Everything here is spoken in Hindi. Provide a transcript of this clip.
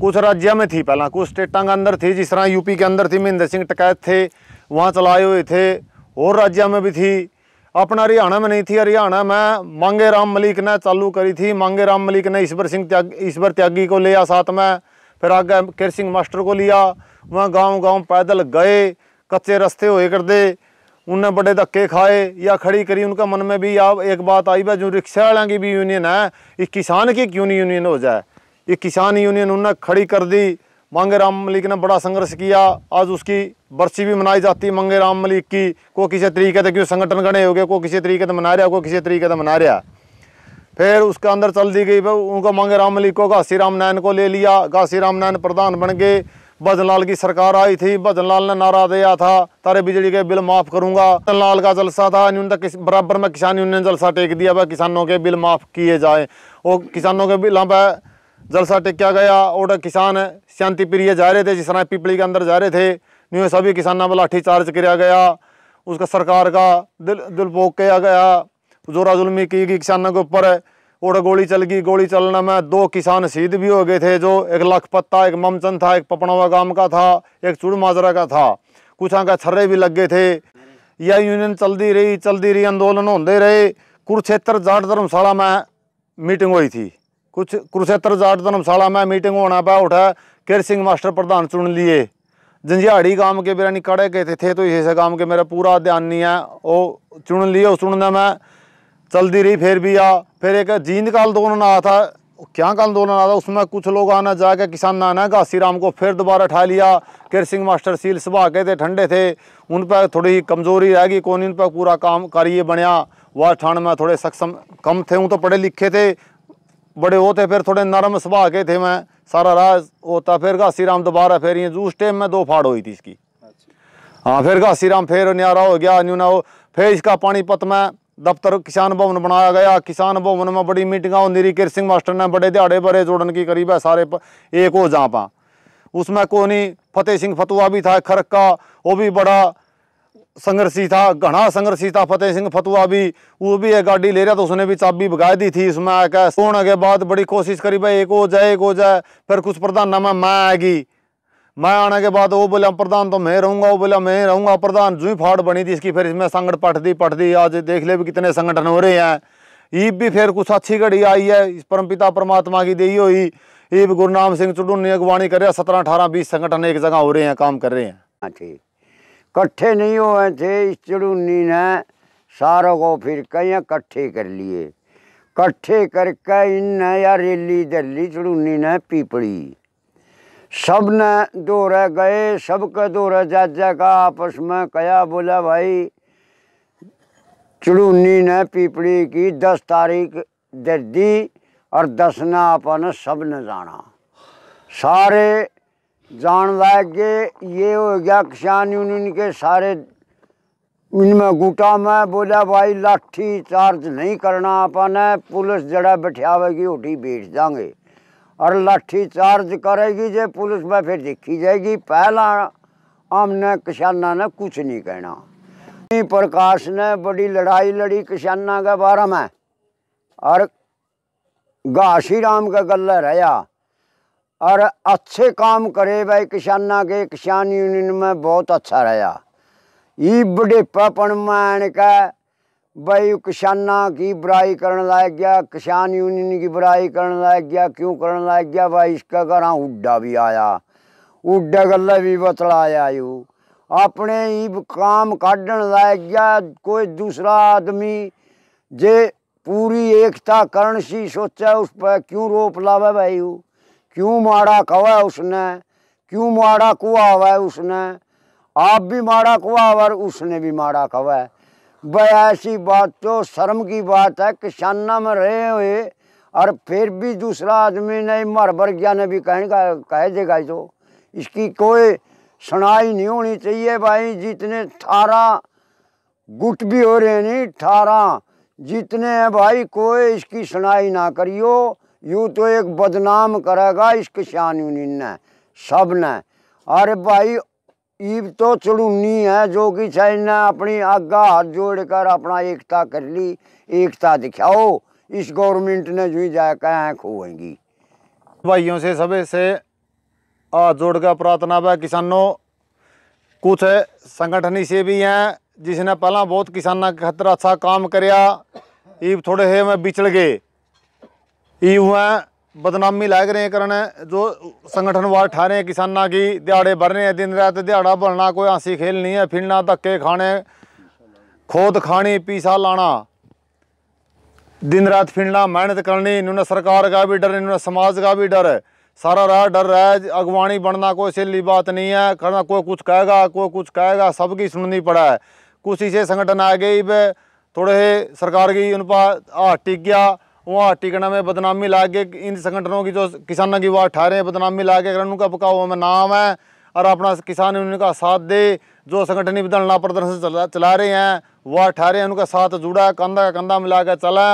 कुछ राज्य में थी पहला कुछ स्टेटा के अंदर थी जिस तरह यूपी के अंदर थी महेंद्र सिंह टकैत थे वहाँ चलाए हुए थे और राज्य में भी थी अपना हरियाणा में नहीं थी हरियाणा में मांगे राम मलिक ने चालू करी थी मांगे राम मलिक ने ईश्वर सिंह त्याग ईश्वर त्यागी को लिया साथ में फिर आगे केर सिंह मास्टर को लिया वहाँ गांव गांव पैदल गए कच्चे रस्ते हुए कर दे उनने बड़े धक्के खाए या खड़ी करी उनका मन में भी आप एक बात आई है जो रिक्शा वाले की भी यूनियन है इस किसान की क्यों नहीं यूनियन हो जाए ये किसान यूनियन उन्होंने खड़ी कर दी मांगे राम मलिक ने बड़ा संघर्ष किया आज उसकी बरसी भी मनाई जाती है मांगे राम मलिक की को किसी तरीके से क्यों संगठन गणे हो गए को किसी तरीके से मना रहा को किसी तरीके से मना रहा फिर उसके अंदर चल दी गई उनको मांगे राम मलिक को घासी राम नारायण को ले लिया घासी राम नारायण प्रधान बन गए भजन लाल की सरकार आई थी भजन लाल ने नारा दिया था तारे बिजली के बिल माफ़ करूंगा लाल का जलसा था न्यून तक तो बराबर में किसान यूनियन जलसा टेक दिया भाई किसानों के बिल माफ़ किए जाए और किसानों के बिल पर जलसा टेकया गया और किसान शांति प्रिय जा रहे थे जिस तरह पीपली के अंदर जा रहे थे न्यू सभी किसान पर लाठी चार्ज किया गया उसका सरकार का दिल दिल भोग किया गया जोरा जुलमी की गई किसानों के ऊपर और गोली चल गई गोली चलने में दो किसान शहीद भी हो गए थे जो एक लखपत था एक ममचंद था एक पपनावा गांव का था एक चूड़ माजरा का था कुछ का छर्रे भी लग गए थे यह यूनियन चलती रही चलती रही आंदोलन होते रहे कुरुक्षेत्र जाट धर्मशाला में मीटिंग हुई थी कुछ कुरुक्षेत्र जाट धर्मशाला में मीटिंग होना पा उठा किर सिंह मास्टर प्रधान चुन लिए जंजियाड़ी काम के बिरानी कड़े गए थे, थे तो इसे काम के मेरा पूरा ध्यान नहीं है वो चुन लिए चुनने में चलती रही फिर भी आ फिर एक जींद का आंदोलन आया था क्या का आंदोलन आया उसमें कुछ लोग आना जाके किसान आना घासी राम को फिर दोबारा उठा लिया किर सिंह मास्टर सील सुभा के थे ठंडे थे उन पर थोड़ी कमजोरी रह गई कौन उन पर पूरा काम कार्य बनया वह ठाण में थोड़े सक्षम कम थे वो तो पढ़े लिखे थे बड़े होते फिर थोड़े नरम स्वभाव के थे मैं सारा राज होता फिर घासी राम दोबारा फिर ये उस टाइम में दो फाड़ हुई थी इसकी अच्छा। हाँ फिर घासी राम फिर न्यारा हो गया न्यूना हो फिर इसका पानीपत में दफ्तर किसान भवन बनाया गया किसान भवन में बड़ी मीटिंग होती किर सिंह मास्टर ने बड़े दिहाड़े भरे जोड़न की करीब है सारे एक हो जापा उसमें कोनी फतेह सिंह फतुआ भी था खरक का वो भी बड़ा संघर्षी था घना संघर्षी था फतेह सिंह फतुआ भी वो भी एक गाड़ी ले रहा था उसने भी चाबी भगा दी थी उसमें आकर सोने के बाद बड़ी कोशिश करी भाई एक हो जाए एक हो जाए फिर कुछ प्रधान नामा मैं आएगी मैं आने के बाद वो बोला प्रधान तो मैं रहूंगा वो बोला मैं रहूंगा प्रधान जू फाड़ बनी थी इसकी फिर इसमें संगठ पट दी पट दी आज देख ले भी कितने संगठन हो रहे हैं ईब भी फिर कुछ अच्छी घड़ी आई है इस परमपिता परमात्मा की देही हुई ईब नाम सिंह चुडू ने अगवाणी कर सत्रह अठारह बीस संगठन एक जगह हो रहे हैं काम कर रहे हैं हाँ ठीक कट्ठे नहीं हुए थे इस चुड़ूनी ने सारों को फिर कहीं कट्ठे कर लिए कट्ठे करके इन या रेली दरली चड़ूनी ने पीपड़ी सब ने दौड़े गए सबके दौड़े जाजा का आपस में कया बोला भाई चुड़ूनी ने पीपड़ी की दस तारीख दर्दी और दस ना अपन सब ने जाना सारे जान लाए के ये हो गया किसान यूनियन के सारे इनमें गुटा में बोला भाई लाठी चार्ज नहीं करना अपन है पुलिस जड़ा बैठावेगी उठी बैठ जाएंगे और लाठी चार्ज करेगी जे पुलिस में फिर देखी जाएगी पहला हमने किसाना ने कुछ नहीं कहना प्रकाश ने बड़ी लड़ाई लड़ी किसाना के बारे में और घासी राम का गल्ला रहा और अच्छे काम करे भाई किसाना के किसान यूनियन में बहुत अच्छा रहा ये बुढ़ेपापन में आने के भाई किसाना की बुराई करने लायक गया किसान यूनियन की बुराई करने लायक गया क्यों करने लायक गया भाई इसका घर उड्डा भी आया उड्डा गला भी बतलाया यू अपने ही काम काटन लायक गया कोई दूसरा आदमी जे पूरी एकता करण सी सोचा उस पर क्यों रोप लावे भाई क्यों माड़ा कवे उसने क्यों माड़ा कुआ हुआ उसने आप भी माड़ा कुआ और उसने भी माड़ा कवे वह ऐसी बात तो शर्म की बात है किसाना में रहे हुए और फिर भी दूसरा आदमी ने मर भर गया ने भी कह कह देगा तो इसकी कोई सुनाई नहीं होनी चाहिए भाई जितने अठारह गुट भी हो रहे नहीं अठारह जितने हैं भाई कोई इसकी सुनाई ना करियो यू तो एक बदनाम करेगा इस किसान यूनियन ने सब ने अरे भाई ईब तो चढ़ूनी है जो कि सैन ने अपनी आगा हाथ जोड़ कर अपना एकता कर ली एकता दिखाओ इस गवर्नमेंट ने जो ही जाकर हैं खोएंगी भाइयों से सभी से हाथ जोड़ कर प्रार्थना है किसानों कुछ संगठन से भी हैं जिसने पहला बहुत किसानों के खतरा अच्छा काम कर थोड़े है में बिचड़ गए यूँ है बदनामी लाग रहे हैं जो संगठन वार ठा रहे हैं किसान की दिहाड़े भर रहे दिन रात दिहाड़ा भरना कोई हंसी खेलनी है फिरना धक्के खाने खोद खानी पीसा लाना दिन रात फिरना मेहनत करनी इन्होंने सरकार का भी डर इन्होंने समाज का भी डर सारा रहा डर रहा है अगवानी बनना कोई सिली बात नहीं है करना कोई कुछ कहेगा कोई कुछ कहेगा सबकी सुननी पड़ा है कुछ इसे संगठन आ गई वे थोड़े सरकार की उन पर आ टिक गया वहाँ टिकना में बदनामी ला के इन संगठनों की जो किसानों की वहाँ ठहरे हैं बदनामी ला के अगर उनका पकाओ में नाम है और अपना किसान उनका साथ दे जो संगठनी विधान प्रदर्शन चला चला रहे हैं वह ठहरे उनका साथ जुड़ा कंधा का कंधा मिला कर चला